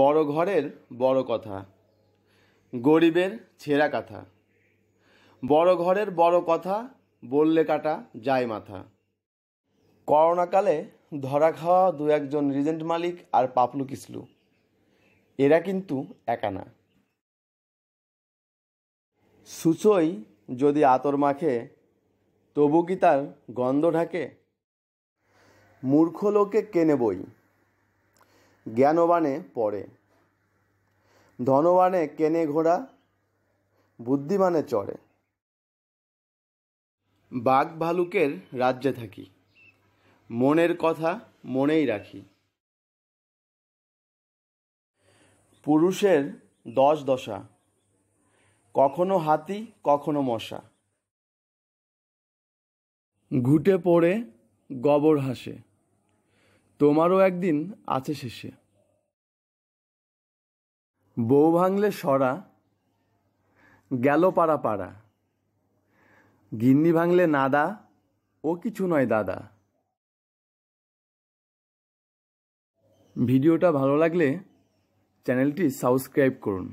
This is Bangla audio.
বড় ঘরের বড় কথা গরিবের ছেঁড়া কাঁথা বড় ঘরের বড় কথা বললে কাটা যায় মাথা করোনাকালে ধরা খাওয়া দু একজন রিজেন্ট মালিক আর পাপলু কিসলু এরা কিন্তু একা না সুচই যদি আতর মাখে তবু কি তার গন্ধ ঢাকে মূর্খ লোকে কেনে বই জ্ঞানবানে পড়ে ধনবানে কেনে ঘোড়া বুদ্ধিমানে চড়ে বাঘ ভালুকের রাজ্যে থাকি মনের কথা মনেই রাখি পুরুষের দশ দশা কখনো হাতি কখনো মশা ঘুটে পড়ে গবর হাসে তোমারও একদিন আছে শেষে বউ ভাঙলে সরা গেল পাড়া পাড়া গিন্নি ভাঙলে নাদা ও কিছু নয় দাদা ভিডিওটা ভালো লাগলে চ্যানেলটি সাবস্ক্রাইব করুন